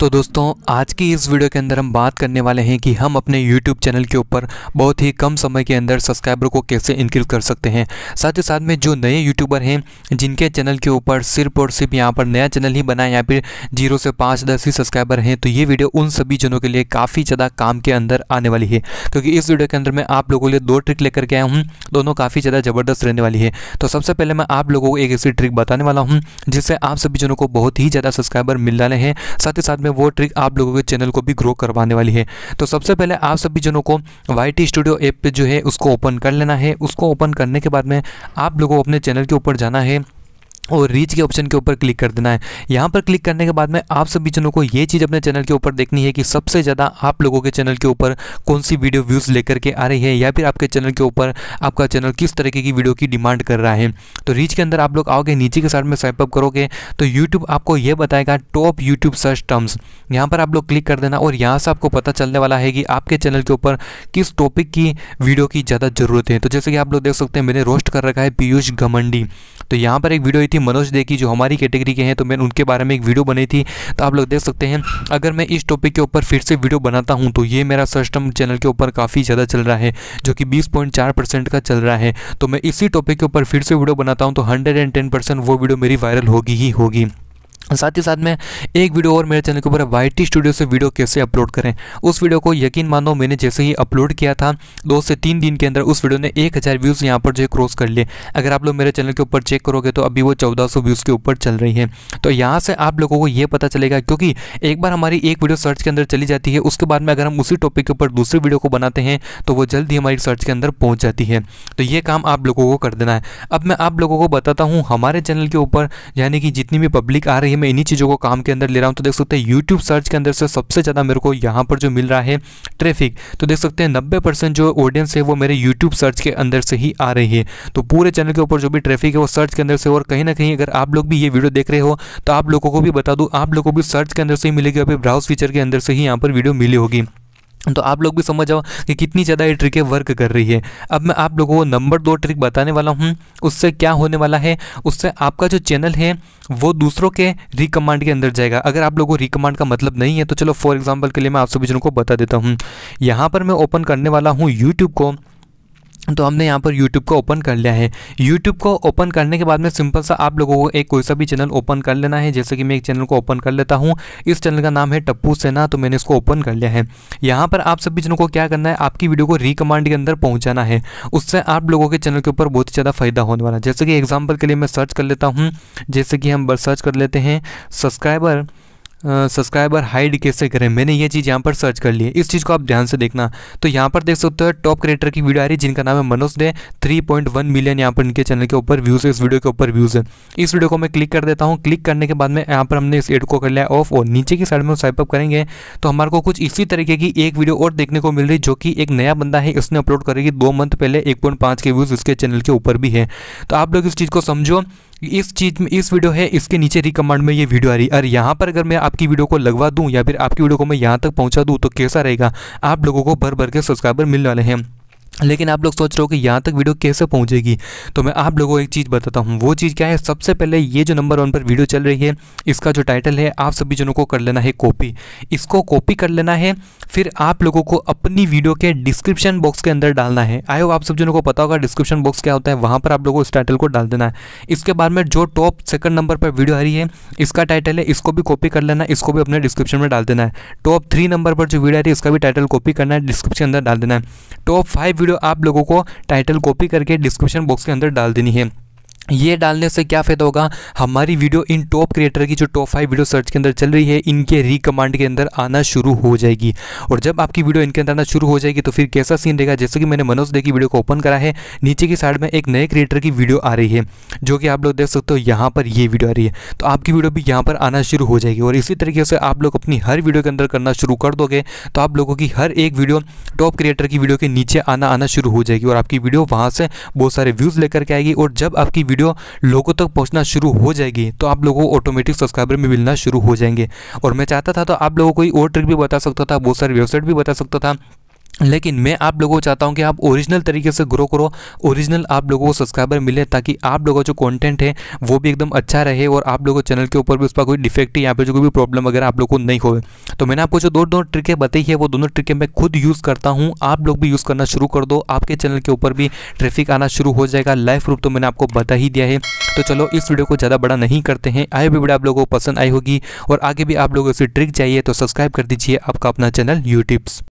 तो दोस्तों आज की इस वीडियो के अंदर हम बात करने वाले हैं कि हम अपने YouTube चैनल के ऊपर बहुत ही कम समय के अंदर सब्सक्राइबर को कैसे इंक्रीज कर सकते हैं साथ ही साथ में जो नए यूट्यूबर हैं जिनके चैनल के ऊपर सिर्फ और सिर्फ यहाँ पर नया चैनल ही बना है या फिर जीरो से पाँच दस ही सब्सक्राइबर हैं तो ये वीडियो उन सभी जनों के लिए काफ़ी ज़्यादा काम के अंदर आने वाली है क्योंकि इस वीडियो के अंदर मैं आप लोगों के लिए दो ट्रिक लेकर के आया हूँ दोनों काफ़ी ज़्यादा ज़बरदस्त रहने वाली है तो सबसे पहले मैं आप लोगों को एक ऐसी ट्रिक बताने वाला हूँ जिससे आप सभी जनों को बहुत ही ज़्यादा सब्सक्राइबर मिल रहे हैं साथ ही साथ में वो ट्रिक आप लोगों के चैनल को भी ग्रो करवाने वाली है तो सबसे पहले आप सभी जनों को वाई स्टूडियो ऐप जो है उसको ओपन कर लेना है उसको ओपन करने के बाद में आप लोगों को अपने चैनल के ऊपर जाना है और रीच के ऑप्शन के ऊपर क्लिक कर देना है यहाँ पर क्लिक करने के बाद में आप सभी जनों को ये चीज़ अपने चैनल के ऊपर देखनी है कि सबसे ज़्यादा आप लोगों के चैनल के ऊपर कौन सी वीडियो व्यूज़ लेकर के आ रही है या फिर आपके चैनल के ऊपर आपका चैनल किस तरीके की वीडियो की डिमांड कर रहा है तो रीच के अंदर आप लोग आओगे नीचे के साइड में स्वाइपअप करोगे तो यूट्यूब आपको यह बताएगा टॉप यूट्यूब सर्च टर्म्स यहाँ पर आप लोग क्लिक कर देना और यहाँ से आपको पता चलने वाला है कि आपके चैनल के ऊपर किस टॉपिक की वीडियो की ज़्यादा ज़रूरत है तो जैसे कि आप लोग देख सकते हैं मैंने रोस्ट कर रखा है पीयूष घमंडी तो यहाँ पर एक वीडियो आई थी मनोज दे की जो हमारी कैटेगरी के हैं तो मैंने उनके बारे में एक वीडियो बनी थी तो आप लोग देख सकते हैं अगर मैं इस टॉपिक के ऊपर फिर से वीडियो बनाता हूँ तो ये मेरा सस्टम चैनल के ऊपर काफ़ी ज़्यादा चल रहा है जो कि बीस का चल रहा है तो मैं इसी टॉपिक के ऊपर फिर से वीडियो बनाता हूँ तो हंड्रेड वो वीडियो मेरी वायरल होगी ही होगी साथ ही साथ में एक वीडियो और मेरे चैनल के ऊपर वाई टी स्टूडियो से वीडियो कैसे अपलोड करें उस वीडियो को यकीन मानो मैंने जैसे ही अपलोड किया था दो से तीन दिन के अंदर उस वीडियो ने एक हज़ार व्यूज़ यहाँ पर जो है क्रॉस कर लिए अगर आप लोग मेरे चैनल के ऊपर चेक करोगे तो अभी वो चौदह सौ व्यूज़ के ऊपर चल रही है तो यहाँ से आप लोगों को ये पता चलेगा क्योंकि एक बार हमारी एक वीडियो सर्च के अंदर चली जाती है उसके बाद में अगर हम उसी टॉपिक के ऊपर दूसरी वीडियो को बनाते हैं तो वो जल्द ही हमारी सर्च के अंदर पहुँच जाती है तो ये काम आप लोगों को कर देना है अब मैं आप लोगों को बताता हूँ हमारे चैनल के ऊपर यानी कि जितनी भी पब्लिक आ रही है ही मैं इन्हीं चीज़ों को काम के अंदर ले रहा हूँ तो देख सकते हैं यूट्यूब सर्च के अंदर से सबसे ज़्यादा मेरे को यहाँ पर जो मिल रहा है ट्रैफिक तो देख सकते हैं नब्बे जो ऑडियंस है वो मेरे यूट्यूब सर्च के अंदर से ही आ रही है तो पूरे चैनल के ऊपर जो भी ट्रैफिक है वो सर्च के अंदर से और कहीं ना कहीं अगर आप लोग भी ये वीडियो देख रहे हो तो आप लोगों को भी बता दूँ आप लोगों को भी सर्च के अंदर से ही मिलेगी अभी ब्राउज फीचर के अंदर से ही यहाँ पर वीडियो मिली होगी तो आप लोग भी समझ जाओ कि कितनी ज़्यादा ये ट्रिकें वर्क कर रही है अब मैं आप लोगों को नंबर दो ट्रिक बताने वाला हूँ उससे क्या होने वाला है उससे आपका जो चैनल है वो दूसरों के रिकमांड के अंदर जाएगा अगर आप लोगों को रिकमांड का मतलब नहीं है तो चलो फॉर एग्जाम्पल के लिए मैं आप सभी जनों को बता देता हूँ यहाँ पर मैं ओपन करने वाला हूँ यूट्यूब को तो हमने यहाँ पर YouTube को ओपन कर लिया है YouTube को ओपन करने के बाद में सिंपल सा आप लोगों को एक कोई सा भी चैनल ओपन कर लेना है जैसे कि मैं एक चैनल को ओपन कर लेता हूँ इस चैनल का नाम है टप्पू सेना तो मैंने इसको ओपन कर लिया है यहाँ पर आप सभी जनों को क्या करना है आपकी वीडियो को रिकमांड के अंदर पहुँचाना है उससे आप लोगों के चैनल के ऊपर बहुत ही ज़्यादा फायदा होने वाला है जैसे कि एग्जाम्पल के लिए मैं सर्च कर लेता हूँ जैसे कि हम सर्च कर लेते हैं सब्सक्राइबर सब्सक्राइबर हाइड कैसे करें मैंने ये चीज़ यहाँ पर सर्च कर ली है इस चीज़ को आप ध्यान से देखना तो यहाँ पर देख सकते हो टॉप क्रिएटर की वीडियो आ रही है जिनका नाम है मनोज डे 3.1 मिलियन यहाँ पर इनके चैनल के ऊपर व्यूज़ है इस वीडियो के ऊपर व्यूज़ है इस वीडियो को मैं क्लिक कर देता हूँ क्लिक करने के बाद में यहाँ पर हमने इस एड को कर लिया ऑफ और नीचे की साइड में स्वाइपअप करेंगे तो हमारे को कुछ इसी तरीके की एक वीडियो और देखने को मिल रही जो कि एक नया बंदा है इसने अपलोड करेगी दो मंथ पहले एक के व्यूज़ उसके चैनल के ऊपर भी है तो आप लोग इस चीज़ को समझो इस चीज़ में इस वीडियो है इसके नीचे रिकमेंड में ये वीडियो आ रही और यहाँ पर अगर मैं आपकी वीडियो को लगवा दूँ या फिर आपकी वीडियो को मैं यहाँ तक पहुँचा दूँ तो कैसा रहेगा आप लोगों को भर भर के सब्सक्राइबर मिलने वाले हैं लेकिन आप लोग सोच रहे हो कि यहाँ तक वीडियो कैसे पहुँचेगी तो मैं आप लोगों को एक चीज़ बताता हूँ वो चीज़ क्या है सबसे पहले ये जो नंबर वन पर वीडियो चल रही है इसका जो टाइटल है आप सभी जनों को कर लेना है कॉपी इसको कॉपी कर लेना है फिर आप लोगों को अपनी वीडियो के डिस्क्रिप्शन बॉक्स के अंदर डालना है आई हो आप सब जनों को पता होगा डिस्क्रिप्शन बॉक्स क्या होता है वहाँ पर आप लोगों को इस टाइटल को डाल देना है इसके बाद में जो टॉप सेकंड नंबर पर वीडियो आ रही है इसका टाइटल है इसको भी कॉपी कर लेना है इसको भी अपने डिस्क्रिप्शन में डाल देना है टॉप थ्री नंबर पर जो वीडियो आ रही है इसका भी टाइटल कॉपी करना है डिस्क्रिप्शन अंदर डाल देना है टॉप फाइव वीडियो आप लोगों को टाइटल कॉपी करके डिस्क्रिप्शन बॉक्स के अंदर डाल देनी है ये डालने से क्या फ़ायदा होगा हमारी वीडियो इन टॉप क्रिएटर की जो टॉप फाइव वीडियो सर्च के अंदर चल रही है इनके रिकमांड के अंदर आना शुरू हो जाएगी और जब आपकी वीडियो इनके अंदर आना शुरू हो जाएगी तो फिर कैसा सीन रहेगा जैसे कि मैंने मनोज देखी वीडियो को ओपन करा है नीचे की साइड में एक नए क्रिएटर की वीडियो आ रही है जो कि आप लोग देख सकते हो यहाँ पर ये वीडियो आ रही है तो आपकी वीडियो भी यहाँ पर आना शुरू हो जाएगी और इसी तरीके से आप लोग अपनी हर वीडियो के अंदर करना शुरू कर दोगे तो आप लोगों की हर एक वीडियो टॉप क्रिएटर की वीडियो के नीचे आना आना शुरू हो जाएगी और आपकी वीडियो वहाँ से बहुत सारे व्यूज़ लेकर के आएगी और जब आपकी वीडियो लोगों तक पहुंचना शुरू हो जाएगी तो आप लोगों को ऑटोमेटिक सब्सक्राइबर भी मिलना शुरू हो जाएंगे और मैं चाहता था तो आप लोगों को कोई और ट्रिक भी बता सकता था बहुत सारी वेबसाइट भी बता सकता था लेकिन मैं आप लोगों को चाहता हूँ कि आप ओरिजिनल तरीके से ग्रो करो ओरिजिनल आप लोगों को सब्सक्राइबर मिले ताकि आप लोगों का जो कंटेंट है वो भी एकदम अच्छा रहे और आप लोगों चैनल के ऊपर भी उसका कोई डिफेक्ट यहाँ फिर जो कोई भी प्रॉब्लम वगैरह आप लोगों को नहीं हो तो मैंने आपको जो दो दोनों ट्रिकें बताई है वो दोनों ट्रिकें मैं खुद यूज़ करता हूँ आप लोग भी यूज़ करना शुरू कर दो आपके चैनल के ऊपर भी ट्रैफिक आना शुरू हो जाएगा लाइव प्रूफ तो मैंने आपको बता ही दिया है तो चलो इस वीडियो को ज़्यादा बड़ा नहीं करते हैं आए भी वीडियो आप लोगों को पसंद आई होगी और आगे भी आप लोगों से ट्रिक चाहिए तो सब्सक्राइब कर दीजिए आपका अपना चैनल यूट्यूब्स